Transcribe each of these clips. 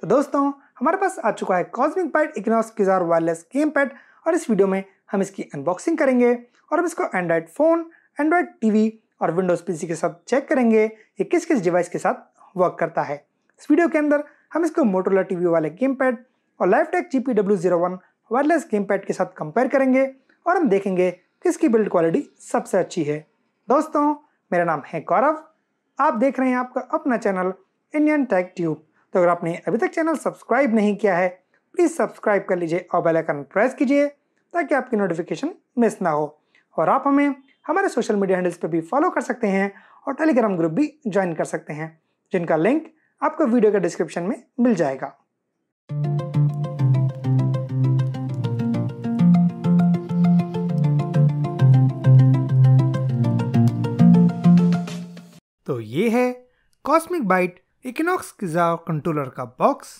तो दोस्तों हमारे पास आ चुका है cosmic byte Equinox Kizaru wireless game pad और इस वीडियो में हम इसकी अनबॉक्सिंग करेंगे और हम इसको एंड्रॉयड फ़ोन एंड्रॉयड टीवी और विंडोज़ पीसी के साथ चेक करेंगे ये किस किस डिवाइस के साथ वर्क करता है इस वीडियो के अंदर हम इसको मोटोला टी वाले गेम पैड और life tech G wireless game pad के साथ कंपेयर करेंगे और हम देखेंगे किसकी बिल्ड क्वालिटी सबसे अच्छी है दोस्तों मेरा नाम है गौरव आप देख रहे हैं आपका अपना चैनल इंडियन टैक ट्यूब तो अगर आपने अभी तक चैनल सब्सक्राइब नहीं किया है प्लीज़ सब्सक्राइब कर लीजिए और बेल आइकन प्रेस कीजिए ताकि आपकी नोटिफिकेशन मिस ना हो और आप हमें हमारे सोशल मीडिया हैंडल्स पर भी फॉलो कर सकते हैं और टेलीग्राम ग्रुप भी ज्वाइन कर सकते हैं जिनका लिंक आपको वीडियो के डिस्क्रिप्शन में मिल जाएगा तो ये है cosmic byte Equinox Kizaru controller का बॉक्स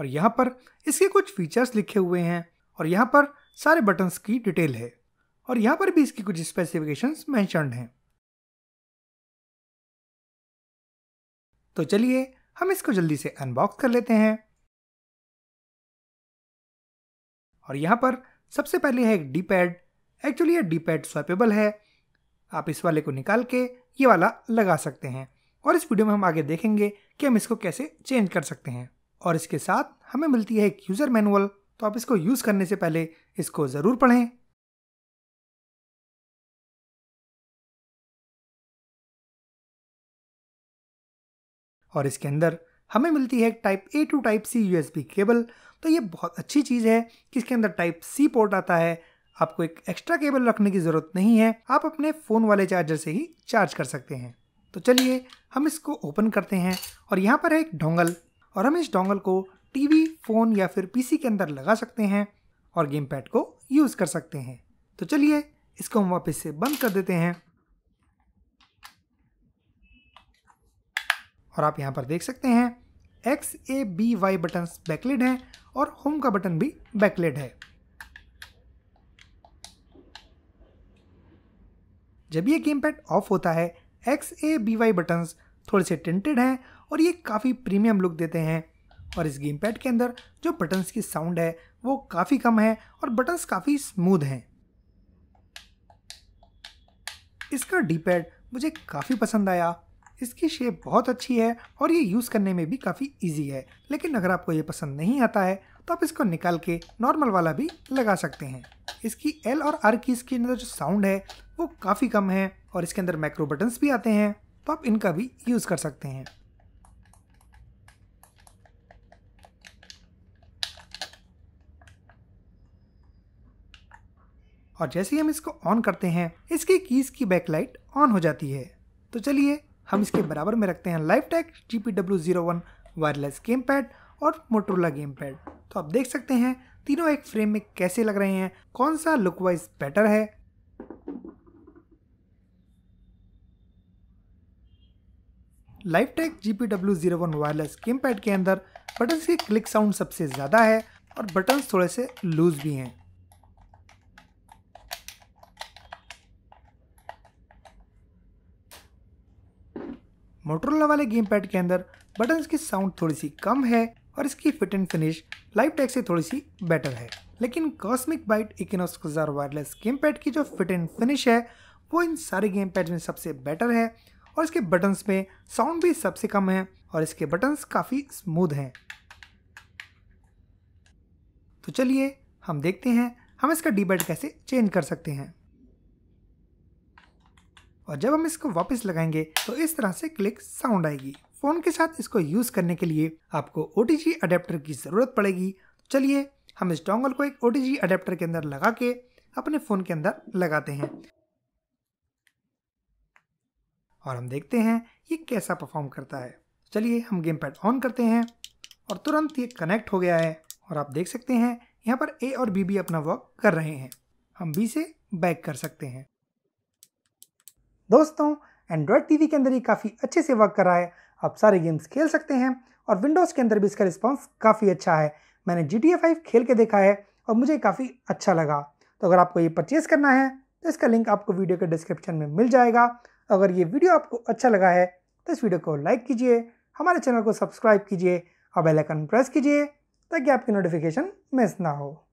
और यहाँ पर इसके कुछ फीचर्स लिखे हुए हैं और यहाँ पर सारे बटन्स की डिटेल है और यहाँ पर भी इसकी कुछ स्पेसिफिकेशंस मैंशन हैं तो चलिए हम इसको जल्दी से अनबॉक्स कर लेते हैं और यहाँ पर सबसे पहले है एक डी पैड एक्चुअली ये डी पैड स्वैपेबल है आप इस वाले को निकाल के ये वाला लगा सकते हैं और इस वीडियो में हम आगे देखेंगे कि हम इसको कैसे चेंज कर सकते हैं और इसके साथ हमें मिलती है एक यूज़र मैनुअल तो आप इसको यूज़ करने से पहले इसको ज़रूर पढ़ें और इसके अंदर हमें मिलती है type A to type C USB cable तो ये बहुत अच्छी चीज़ है कि इसके अंदर टाइप सी पोर्ट आता है आपको एक एक्स्ट्रा केबल रखने की ज़रूरत नहीं है आप अपने फ़ोन वाले चार्जर से ही चार्ज कर सकते हैं तो चलिए हम इसको ओपन करते हैं और यहाँ पर है एक डोंगल और हम इस डोंगल को टीवी फ़ोन या फिर पीसी के अंदर लगा सकते हैं और गेम पैड को यूज़ कर सकते हैं तो चलिए इसको हम वापस से बंद कर देते हैं और आप यहाँ पर देख सकते हैं X A B Y button backlit हैं और होम का बटन भी बैकलेड है जब ये गेम पैड ऑफ होता है X A B Y buttons थोड़े से टेंटेड हैं और ये काफ़ी प्रीमियम लुक देते हैं और इस गेम पैड के अंदर जो बटन्स की साउंड है वो काफ़ी कम है और बटन्स काफ़ी स्मूथ हैं इसका डी पैड मुझे काफ़ी पसंद आया इसकी शेप बहुत अच्छी है और ये यूज़ करने में भी काफ़ी इजी है लेकिन अगर आपको ये पसंद नहीं आता है तो आप इसको निकाल के नॉर्मल वाला भी लगा सकते हैं इसकी एल और आर कीज के अंदर जो साउंड है वो काफ़ी कम है और इसके अंदर मैक्रो बटन्स भी आते हैं तो आप इनका भी यूज़ कर सकते हैं और जैसे ही हम इसको ऑन करते हैं इसके कीज की बैकलाइट ऑन हो जाती है तो चलिए हम इसके बराबर में रखते हैं life tech G P W zero one wireless game pad और मोटरोला गेम पैड तो आप देख सकते हैं तीनों एक फ्रेम में कैसे लग रहे हैं कौन सा लुक वाइज बेटर है Lifetech G P W zero one wireless game pad के अंदर बटन की क्लिक साउंड सबसे ज़्यादा है और बटन थोड़े से लूज भी हैं मोटरोला वाले गेम पैड के अंदर बटन्स की साउंड थोड़ी सी कम है और इसकी fit and finish life tech's से थोड़ी सी बेटर है लेकिन कॉस्मिक बाइट इकिनोस हजार वायरलेस गेम पैड की जो फिट एंड फिनिश है वो इन सारे गेम पैड में सबसे बेटर है और इसके बटन्स में साउंड भी सबसे कम है और इसके बटन्स काफ़ी स्मूथ हैं तो चलिए हम देखते हैं हम इसका डीबैट कैसे चेंज कर सकते हैं और जब हम इसको वापस लगाएंगे तो इस तरह से क्लिक साउंड आएगी फ़ोन के साथ इसको यूज़ करने के लिए आपको ओ टी की ज़रूरत पड़ेगी चलिए हम इस डोंगल को एक ओ टी के अंदर लगा के अपने फ़ोन के अंदर लगाते हैं और हम देखते हैं ये कैसा परफॉर्म करता है चलिए हम गेम पैड ऑन करते हैं और तुरंत ये कनेक्ट हो गया है और आप देख सकते हैं यहाँ पर ए और बी भी अपना वर्क कर रहे हैं हम बी से बैक कर सकते हैं दोस्तों एंड्रॉयड टीवी के अंदर ये काफ़ी अच्छे से वर्क कर रहा है आप सारे गेम्स खेल सकते हैं और विंडोज़ के अंदर भी इसका रिस्पॉन्स काफ़ी अच्छा है मैंने जी टी खेल के देखा है और मुझे काफ़ी अच्छा लगा तो अगर आपको ये परचेज़ करना है तो इसका लिंक आपको वीडियो के डिस्क्रिप्शन में मिल जाएगा अगर ये वीडियो आपको अच्छा लगा है तो इस वीडियो को लाइक कीजिए हमारे चैनल को सब्सक्राइब कीजिए और बेलाइकन प्रेस कीजिए ताकि आपकी नोटिफिकेशन मिस ना हो